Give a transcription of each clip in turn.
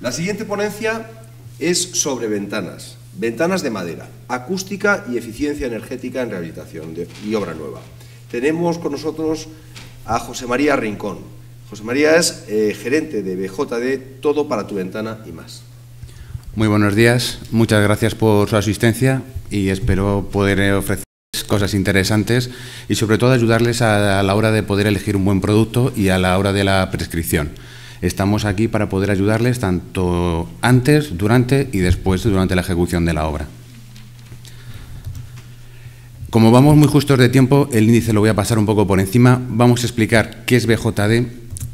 La siguiente ponencia es sobre ventanas, ventanas de madera, acústica y eficiencia energética en rehabilitación y obra nueva. Tenemos con nosotros a José María Rincón. José María es eh, gerente de BJD Todo para tu ventana y más. Muy buenos días, muchas gracias por su asistencia y espero poder eh, ofrecer cosas interesantes y sobre todo ayudarles a la hora de poder elegir un buen producto y a la hora de la prescripción. Estamos aquí para poder ayudarles tanto antes, durante y después, durante la ejecución de la obra. Como vamos muy justos de tiempo, el índice lo voy a pasar un poco por encima. Vamos a explicar qué es BJD.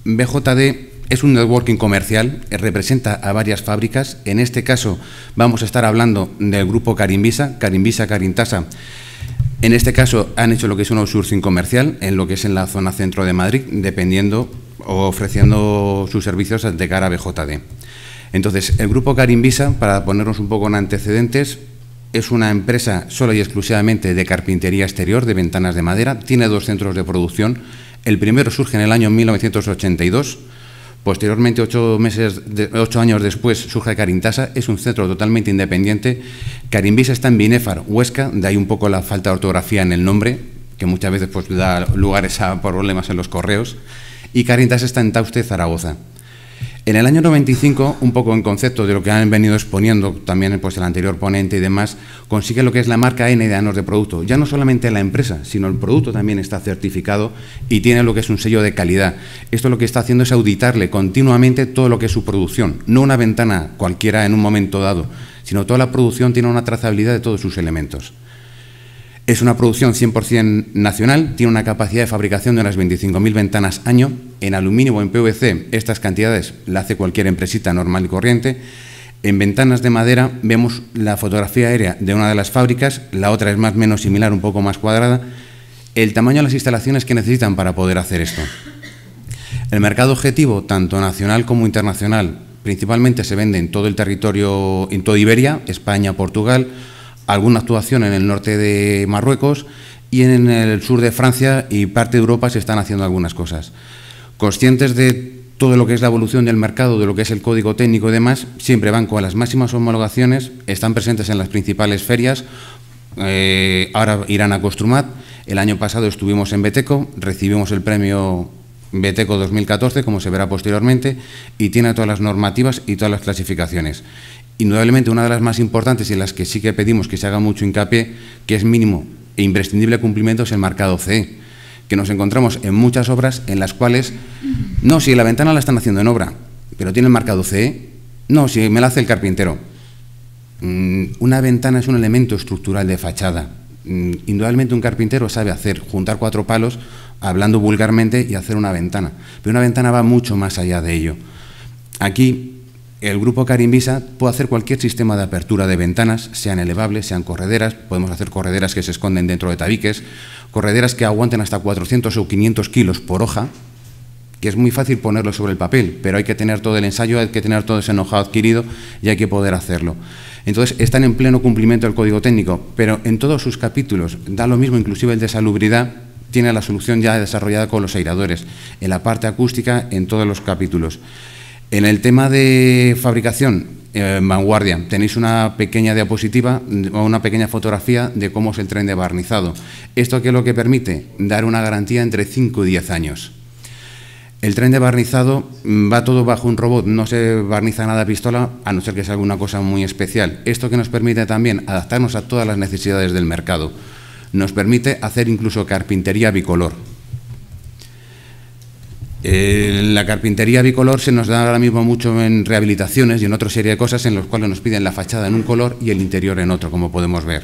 BJD es un networking comercial, eh, representa a varias fábricas. En este caso vamos a estar hablando del grupo Carimbisa, Carimbisa, Carintasa. En este caso han hecho lo que es un outsourcing comercial en lo que es en la zona centro de Madrid, dependiendo ofreciendo sus servicios de cara a BJD. Entonces, el grupo Carinvisa, para ponernos un poco en antecedentes, es una empresa solo y exclusivamente de carpintería exterior, de ventanas de madera. Tiene dos centros de producción. El primero surge en el año 1982. Posteriormente, ocho, meses ocho años después, surge Carintasa. Es un centro totalmente independiente. Carinvisa está en Binefar, Huesca. De ahí un poco la falta de ortografía en el nombre, que muchas veces pues, da lugar a problemas en los correos y Caritas está en Tauste, Zaragoza. En el año 95, un poco en concepto de lo que han venido exponiendo también pues, el anterior ponente y demás, consigue lo que es la marca N de anos de producto. Ya no solamente la empresa, sino el producto también está certificado y tiene lo que es un sello de calidad. Esto lo que está haciendo es auditarle continuamente todo lo que es su producción, no una ventana cualquiera en un momento dado, sino toda la producción tiene una trazabilidad de todos sus elementos. Es una producción 100% nacional, tiene una capacidad de fabricación de unas 25.000 ventanas año. En aluminio o en PVC estas cantidades la hace cualquier empresita normal y corriente. En ventanas de madera vemos la fotografía aérea de una de las fábricas, la otra es más o menos similar, un poco más cuadrada. El tamaño de las instalaciones que necesitan para poder hacer esto. El mercado objetivo, tanto nacional como internacional, principalmente se vende en todo el territorio, en toda Iberia, España, Portugal, alguna actuación en el norte de Marruecos y en el sur de Francia y parte de Europa se están haciendo algunas cosas. Conscientes de todo lo que es la evolución del mercado, de lo que es el código técnico y demás, siempre van con las máximas homologaciones, están presentes en las principales ferias, eh, ahora irán a Costrumat, el año pasado estuvimos en Beteco, recibimos el premio Beteco 2014, como se verá posteriormente, y tiene todas las normativas y todas las clasificaciones indudablemente una de las más importantes y en las que sí que pedimos que se haga mucho hincapié, que es mínimo e imprescindible cumplimiento, es el marcado CE, que nos encontramos en muchas obras en las cuales, no, si la ventana la están haciendo en obra, pero tiene el marcado CE, no, si me la hace el carpintero. Mm, una ventana es un elemento estructural de fachada. Mm, indudablemente un carpintero sabe hacer, juntar cuatro palos, hablando vulgarmente, y hacer una ventana. Pero una ventana va mucho más allá de ello. Aquí el grupo Carimbisa puede hacer cualquier sistema de apertura de ventanas, sean elevables, sean correderas, podemos hacer correderas que se esconden dentro de tabiques, correderas que aguanten hasta 400 o 500 kilos por hoja, que es muy fácil ponerlo sobre el papel, pero hay que tener todo el ensayo, hay que tener todo ese enojado adquirido y hay que poder hacerlo. Entonces, están en pleno cumplimiento del código técnico, pero en todos sus capítulos, da lo mismo, inclusive el de salubridad, tiene la solución ya desarrollada con los airadores, en la parte acústica, en todos los capítulos. En el tema de fabricación, eh, vanguardia, tenéis una pequeña diapositiva mm, o una pequeña fotografía de cómo es el tren de barnizado. Esto que es lo que permite dar una garantía entre 5 y 10 años. El tren de barnizado mm, va todo bajo un robot, no se barniza nada a pistola, a no ser que sea alguna cosa muy especial. Esto que nos permite también adaptarnos a todas las necesidades del mercado. Nos permite hacer incluso carpintería bicolor, en eh, la carpintería bicolor se nos da ahora mismo mucho en rehabilitaciones y en otra serie de cosas en los cuales nos piden la fachada en un color y el interior en otro, como podemos ver.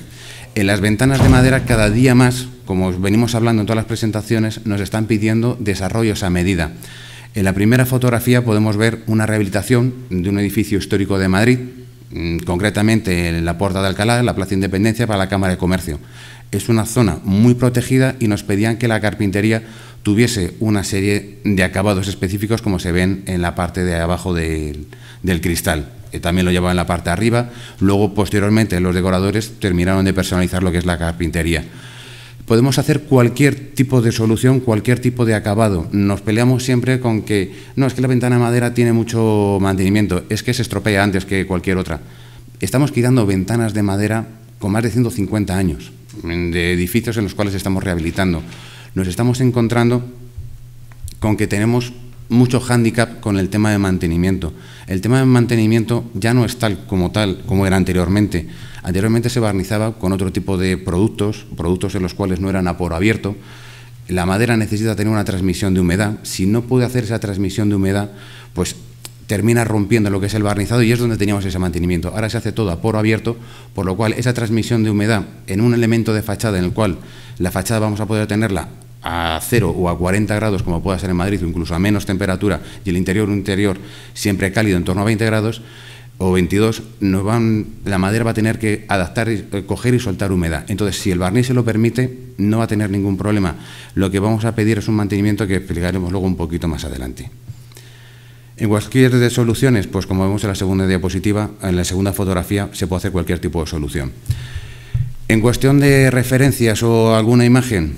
En las ventanas de madera cada día más, como venimos hablando en todas las presentaciones, nos están pidiendo desarrollos a medida. En la primera fotografía podemos ver una rehabilitación de un edificio histórico de Madrid, mm, concretamente en la Puerta de Alcalá, en la Plaza Independencia, para la Cámara de Comercio. Es una zona muy protegida y nos pedían que la carpintería tuviese una serie de acabados específicos como se ven en la parte de abajo del, del cristal. También lo llevaba en la parte de arriba. Luego, posteriormente, los decoradores terminaron de personalizar lo que es la carpintería. Podemos hacer cualquier tipo de solución, cualquier tipo de acabado. Nos peleamos siempre con que, no, es que la ventana de madera tiene mucho mantenimiento, es que se estropea antes que cualquier otra. Estamos quitando ventanas de madera con más de 150 años, de edificios en los cuales estamos rehabilitando nos estamos encontrando con que tenemos mucho hándicap con el tema de mantenimiento. El tema de mantenimiento ya no es tal como tal como era anteriormente. Anteriormente se barnizaba con otro tipo de productos, productos en los cuales no eran a poro abierto. La madera necesita tener una transmisión de humedad. Si no puede hacer esa transmisión de humedad, pues termina rompiendo lo que es el barnizado y es donde teníamos ese mantenimiento. Ahora se hace todo a poro abierto, por lo cual esa transmisión de humedad en un elemento de fachada en el cual la fachada vamos a poder tenerla a 0 o a 40 grados, como pueda ser en Madrid, o incluso a menos temperatura, y el interior un interior siempre cálido, en torno a 20 grados, o 22, van, la madera va a tener que adaptar, eh, coger y soltar humedad. Entonces, si el barniz se lo permite, no va a tener ningún problema. Lo que vamos a pedir es un mantenimiento que explicaremos luego un poquito más adelante. En cualquier de soluciones, pues como vemos en la segunda diapositiva, en la segunda fotografía se puede hacer cualquier tipo de solución. En cuestión de referencias o alguna imagen,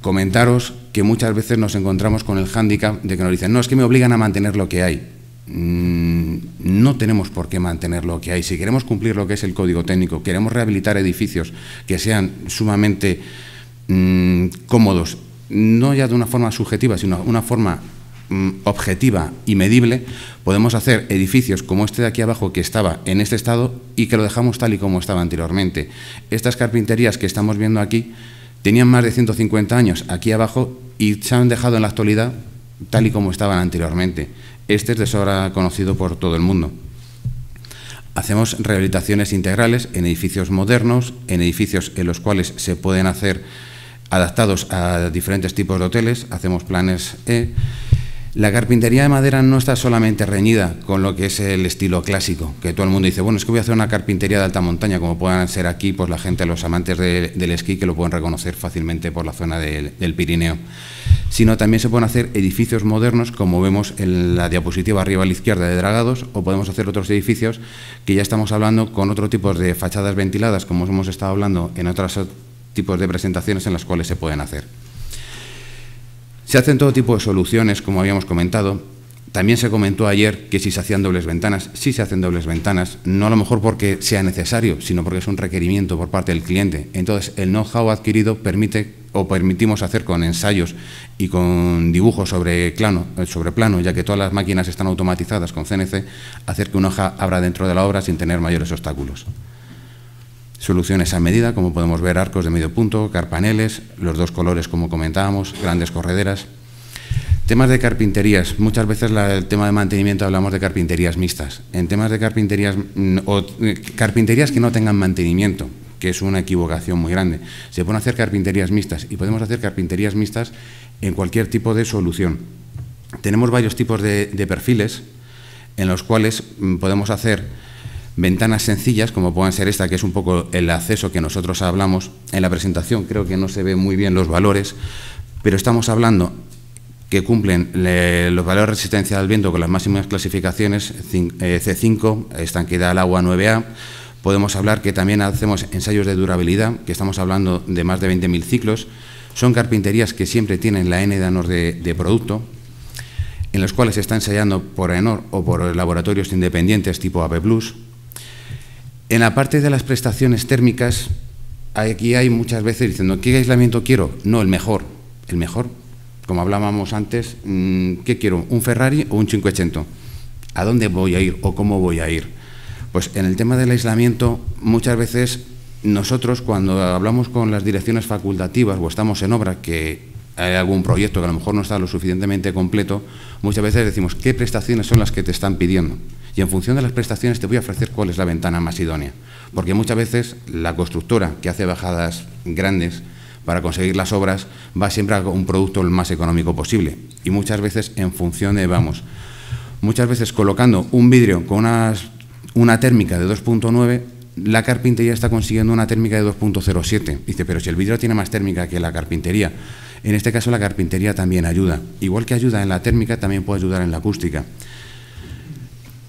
comentaros que muchas veces nos encontramos con el hándicap de que nos dicen, no, es que me obligan a mantener lo que hay. Mm, no tenemos por qué mantener lo que hay. Si queremos cumplir lo que es el código técnico, queremos rehabilitar edificios que sean sumamente mm, cómodos, no ya de una forma subjetiva, sino una forma Mm, objetiva y medible, podemos hacer edificios como este de aquí abajo que estaba en este estado y que lo dejamos tal y como estaba anteriormente. Estas carpinterías que estamos viendo aquí tenían más de 150 años aquí abajo y se han dejado en la actualidad tal y como estaban anteriormente. Este es de sobra conocido por todo el mundo. Hacemos rehabilitaciones integrales en edificios modernos, en edificios en los cuales se pueden hacer adaptados a diferentes tipos de hoteles, hacemos planes E. La carpintería de madera no está solamente reñida con lo que es el estilo clásico, que todo el mundo dice, bueno, es que voy a hacer una carpintería de alta montaña, como puedan ser aquí, pues, la gente, los amantes del esquí, que lo pueden reconocer fácilmente por la zona del, del Pirineo, sino también se pueden hacer edificios modernos, como vemos en la diapositiva arriba a la izquierda de Dragados, o podemos hacer otros edificios que ya estamos hablando con otro tipo de fachadas ventiladas, como hemos estado hablando en otros tipos de presentaciones en las cuales se pueden hacer. Se hacen todo tipo de soluciones, como habíamos comentado. También se comentó ayer que si se hacían dobles ventanas, sí se hacen dobles ventanas, no a lo mejor porque sea necesario, sino porque es un requerimiento por parte del cliente. Entonces, el know-how adquirido permite o permitimos hacer con ensayos y con dibujos sobre plano, eh, sobre plano, ya que todas las máquinas están automatizadas con CNC, hacer que una hoja abra dentro de la obra sin tener mayores obstáculos. Soluciones a medida, como podemos ver, arcos de medio punto, carpaneles, los dos colores como comentábamos, grandes correderas. Temas de carpinterías. Muchas veces la, el tema de mantenimiento hablamos de carpinterías mixtas. En temas de carpinterías mm, o eh, carpinterías que no tengan mantenimiento, que es una equivocación muy grande. Se pueden hacer carpinterías mixtas y podemos hacer carpinterías mixtas en cualquier tipo de solución. Tenemos varios tipos de perfiles en los cuales mm, podemos hacer ventanas sencillas, como puedan ser esta, que es un poco el acceso que nosotros hablamos en la presentación, creo que no se ven muy bien los valores, pero estamos hablando que cumplen los valores de resistencia al viento con las máximas clasificaciones C5, eh, estanqueidad al agua 9A. Podemos hablar que también hacemos ensayos de durabilidad, que estamos hablando de más de 20.000 ciclos. Son carpinterías que siempre tienen la N de anor de, producto, en los cuales se está ensayando por ENOR o por laboratorios independientes tipo AP+, en la parte de las prestaciones térmicas, aquí hay muchas veces diciendo, ¿qué aislamiento quiero? No, el mejor. El mejor, como hablábamos antes, mm, ¿qué quiero? ¿Un Ferrari o un 580? ¿A dónde voy a ir o cómo voy a ir? Pues en el tema del aislamiento, muchas veces nosotros cuando hablamos con las direcciones facultativas o estamos en obra, que hay algún proyecto que a lo mejor no está lo suficientemente completo, muchas veces decimos qué prestaciones son las que te están pidiendo. Y en función de las prestaciones te voy a ofrecer cuál es la ventana más idónea. Porque muchas veces la constructora que hace bajadas grandes para conseguir las obras va siempre a un producto el más económico posible. Y muchas veces en función de, vamos, muchas veces colocando un vidrio con unas, una térmica de 2.9, la carpintería está consiguiendo una térmica de 2.07. Dice, pero si el vidrio tiene más térmica que la carpintería, en este caso la carpintería también ayuda. Igual que ayuda en la térmica, también puede ayudar en la acústica.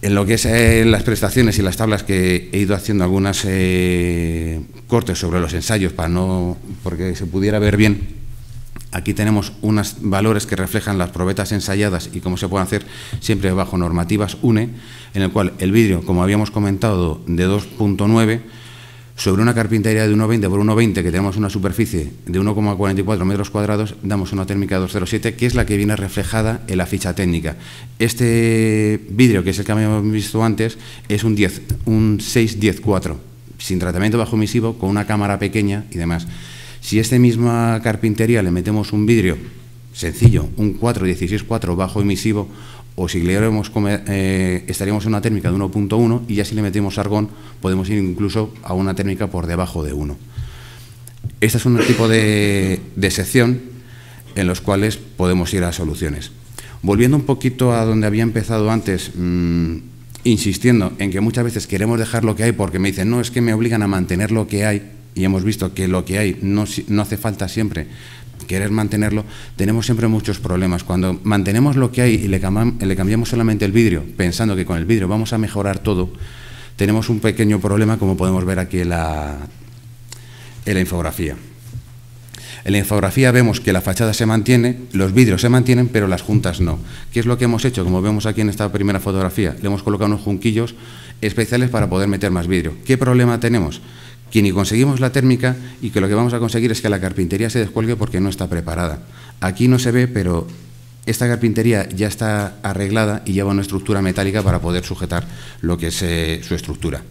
En lo que es eh, las prestaciones y las tablas que he ido haciendo algunas eh, cortes sobre los ensayos para no porque se pudiera ver bien. Aquí tenemos unos valores que reflejan las probetas ensayadas y cómo se pueden hacer siempre bajo normativas UNE, en el cual el vidrio, como habíamos comentado, de 2.9 sobre una carpintería de 1,20 por 1,20 que tenemos una superficie de 1,44 metros cuadrados, damos una térmica 207, que es la que viene reflejada en la ficha técnica. Este vidrio, que es el que habíamos visto antes, es un 10, sin tratamiento bajo emisivo, con una cámara pequeña y demás. Si a esta misma carpintería le metemos un vidrio sencillo, un 4,16,4 bajo emisivo, o si le hemos eh, estaríamos en una térmica de 1.1 y ya si le metemos argón podemos ir incluso a una térmica por debajo de 1. Este es un tipo de, sección en los cuales podemos ir a soluciones. Volviendo un poquito a donde había empezado antes, mm, insistiendo en que muchas veces queremos dejar lo que hay porque me dicen, no, es que me obligan a mantener lo que hay y hemos visto que lo que hay no hace falta siempre querer mantenerlo, tenemos siempre muchos problemas. Cuando mantenemos lo que hay y le, cambiamos solamente el vidrio, pensando que con el vidrio vamos a mejorar todo, tenemos un pequeño problema, como podemos ver aquí en la, en la infografía. En la infografía vemos que la fachada se mantiene, los vidrios se mantienen, pero las juntas no. ¿Qué es lo que hemos hecho? Como vemos aquí en esta primera fotografía, le hemos colocado unos junquillos especiales para poder meter más vidrio. ¿Qué problema tenemos? que ni conseguimos la térmica y que lo que vamos a conseguir es que la carpintería se descuelgue porque no está preparada. Aquí no se ve, pero esta carpintería ya está arreglada y lleva una estructura metálica para poder sujetar lo que es eh, su estructura.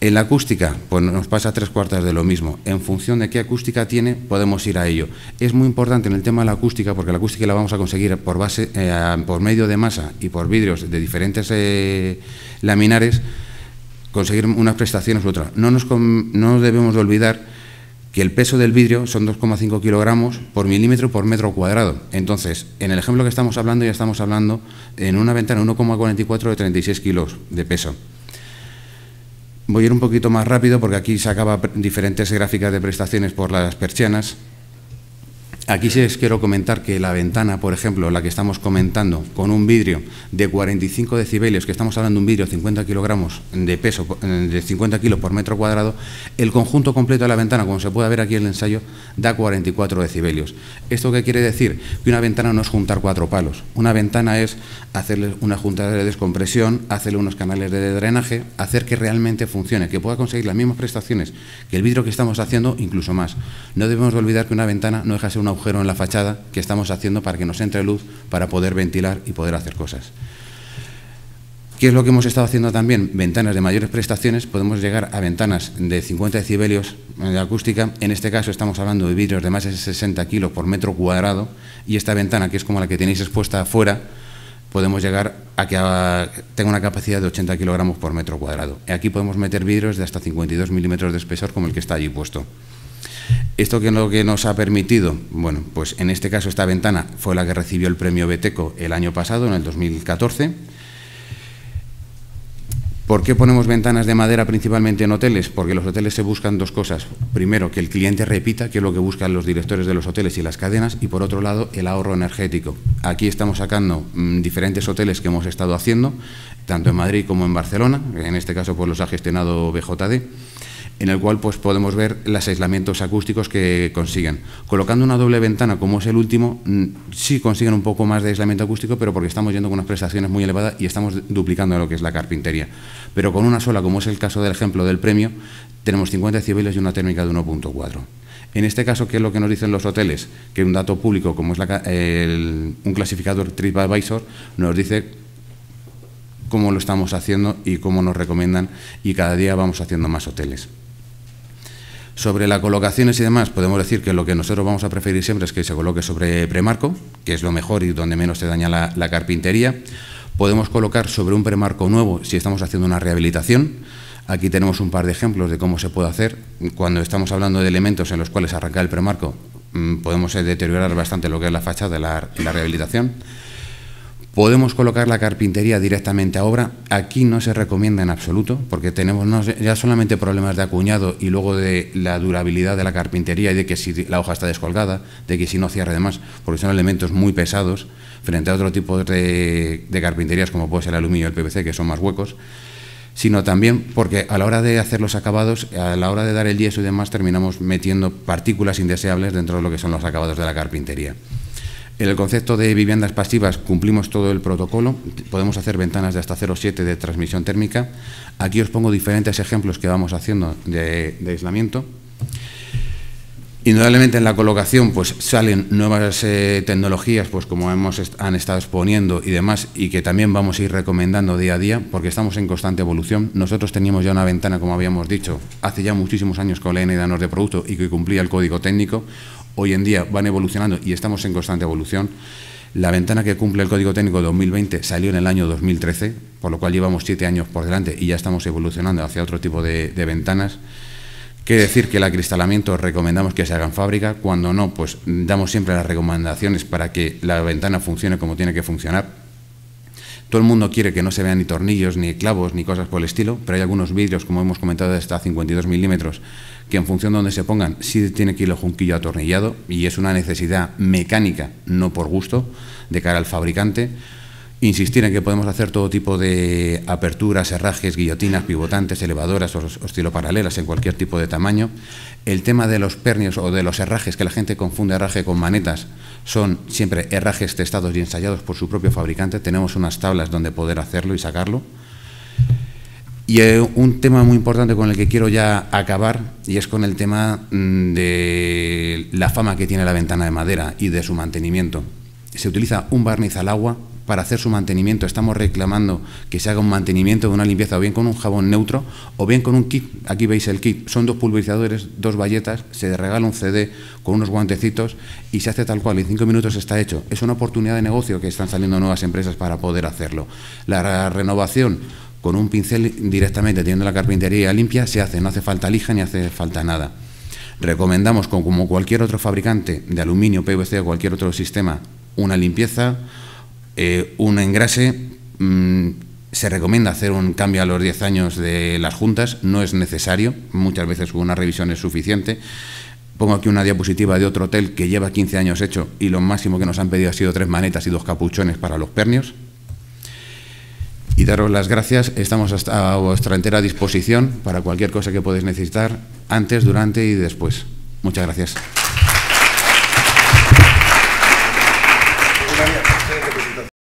En la acústica, pues nos pasa tres cuartas de lo mismo. En función de qué acústica tiene, podemos ir a ello. Es muy importante en el tema de la acústica, porque la acústica la vamos a conseguir por, base, eh, por medio de masa y por vidrios de diferentes eh, laminares conseguir unas prestaciones u otras. No nos, debemos de olvidar que el peso del vidrio son 2,5 kilogramos por milímetro por metro cuadrado. Entonces, en el ejemplo que estamos hablando, ya estamos hablando en una ventana 1,44 de 36 kilos de peso. Voy a ir un poquito más rápido porque aquí sacaba diferentes gráficas de prestaciones por las persianas. Aquí sí les quiero comentar que la ventana, por ejemplo, la que estamos comentando, con un vidrio de 45 decibelios, que estamos hablando de un vidrio de 50 kilogramos de peso, de 50 kilos por metro cuadrado, el conjunto completo de la ventana, como se puede ver aquí en el ensayo, da 44 decibelios. ¿Esto qué quiere decir? Que una ventana no es juntar cuatro palos. Una ventana es hacerle una junta de descompresión, hacerle unos canales de drenaje, hacer que realmente funcione, que pueda conseguir las mismas prestaciones que el vidrio que estamos haciendo, incluso más. No debemos olvidar que una ventana no deja ser una en la fachada que estamos haciendo para que nos entre luz, para poder ventilar y poder hacer cosas. ¿Qué es lo que hemos estado haciendo también? Ventanas de mayores prestaciones, podemos llegar a ventanas de 50 decibelios de acústica, en este caso estamos hablando de vidrios de más de 60 kilos por metro cuadrado, y esta ventana, que es como la que tenéis expuesta afuera, podemos llegar a que ah, tenga una capacidad de 80 kilogramos por metro cuadrado. Aquí podemos meter vidrios de hasta 52 milímetros de espesor, como el que está allí puesto. ¿Esto qué es lo que nos ha permitido? Bueno, pues en este caso esta ventana fue la que recibió el premio Beteco el año pasado, en el 2014. ¿Por qué ponemos ventanas de madera principalmente en hoteles? Porque los hoteles se buscan dos cosas. Primero, que el cliente repita, que es lo que buscan los directores de los hoteles y las cadenas, y por otro lado, el ahorro energético. Aquí estamos sacando mm, diferentes hoteles que hemos estado haciendo, tanto en Madrid como en Barcelona, en este caso pues los ha gestionado BJD en el cual pues, podemos ver los aislamientos acústicos que consiguen. Colocando una doble ventana como es el último, mm, sí consiguen un poco más de aislamiento acústico, pero porque estamos yendo con unas prestaciones muy elevadas y estamos duplicando lo que es la carpintería. Pero con una sola, como es el caso del ejemplo del premio, tenemos 50 decibeles y una térmica de 1.4. En este caso, ¿qué es lo que nos dicen los hoteles? Que un dato público, como es un clasificador TripAdvisor, nos dice cómo lo estamos haciendo y cómo nos recomiendan y cada día vamos haciendo más hoteles. Sobre las colocaciones y demás, podemos decir que lo que nosotros vamos a preferir siempre es que se coloque sobre premarco, que es lo mejor y donde menos te daña la, carpintería. Podemos colocar sobre un premarco nuevo si estamos haciendo una rehabilitación. Aquí tenemos un par de ejemplos de cómo se puede hacer. Cuando estamos hablando de elementos en los cuales arrancar el premarco, mm, podemos deteriorar bastante lo que es la fachada de la rehabilitación. Podemos colocar la carpintería directamente a obra. Aquí no se recomienda en absoluto, porque tenemos ya solamente problemas de acuñado y luego de la durabilidad de la carpintería y de que si la hoja está descolgada, de que si no cierra demás, porque son elementos muy pesados frente a otro tipo de, de carpinterías como puede ser el aluminio y el PVC, que son más huecos sino también porque a la hora de hacer los acabados, a la hora de dar el yeso y demás, terminamos metiendo partículas indeseables dentro de lo que son los acabados de la carpintería. En el concepto de viviendas pasivas cumplimos todo el protocolo, podemos hacer ventanas de hasta 0,7 de transmisión térmica. Aquí os pongo diferentes ejemplos que vamos haciendo de, de aislamiento. Indudablemente en la colocación pues salen nuevas eh, tecnologías pues como hemos han estado exponiendo y demás y que también vamos a ir recomendando día a día porque estamos en constante evolución. Nosotros teníamos ya una ventana como habíamos dicho hace ya muchísimos años con la danos de producto y que cumplía el código técnico. Hoy en día van evolucionando y estamos en constante evolución. La ventana que cumple el Código Técnico 2020 salió en el año 2013, por lo cual llevamos siete años por delante y ya estamos evolucionando hacia otro tipo de ventanas. Quiere decir que el acristalamiento recomendamos que se haga en fábrica, cuando no, pues damos siempre las recomendaciones para que la ventana funcione como tiene que funcionar. Todo el mundo quiere que no se vean ni tornillos, ni clavos, ni cosas por el estilo, pero hay algunos vidrios, como hemos comentado, de hasta 52 milímetros, que en función de donde se pongan, sí tiene que ir el junquillo atornillado, y es una necesidad mecánica, no por gusto, de cara al fabricante Insistir en que podemos hacer todo tipo de aperturas, herrajes, guillotinas, pivotantes, elevadoras, o estilo paralelas en cualquier tipo de tamaño. El tema de los pernios o de los herrajes, que la gente confunde herraje con manetas, son siempre herrajes testados y ensayados por su propio fabricante. Tenemos unas tablas donde poder hacerlo y sacarlo. Y eh, un tema muy importante con el que quiero ya acabar, y es con el tema mm, de la fama que tiene la ventana de madera y de su mantenimiento. Se utiliza un barniz al agua para hacer su mantenimiento. Estamos reclamando que se haga un mantenimiento de una limpieza o bien con un jabón neutro o bien con un kit. Aquí veis el kit. Son dos pulverizadores, dos bayetas, se regala un CD con unos guantecitos y se hace tal cual. En cinco minutos está hecho. Es una oportunidad de negocio que están saliendo nuevas empresas para poder hacerlo. La renovación con un pincel directamente, teniendo la carpintería limpia, se hace, no hace falta lija ni hace falta nada. Recomendamos, como cualquier otro fabricante de aluminio, PVC o cualquier otro sistema, una limpieza, eh, un engrase. Mm, se recomienda hacer un cambio a los 10 años de las juntas, no es necesario, muchas veces una revisión es suficiente. Pongo aquí una diapositiva de otro hotel que lleva 15 años hecho y lo máximo que nos han pedido ha sido tres manetas y dos capuchones para los pernios. Y daros las gracias, estamos a vuestra entera disposición para cualquier cosa que podáis necesitar antes, durante y después. Muchas gracias.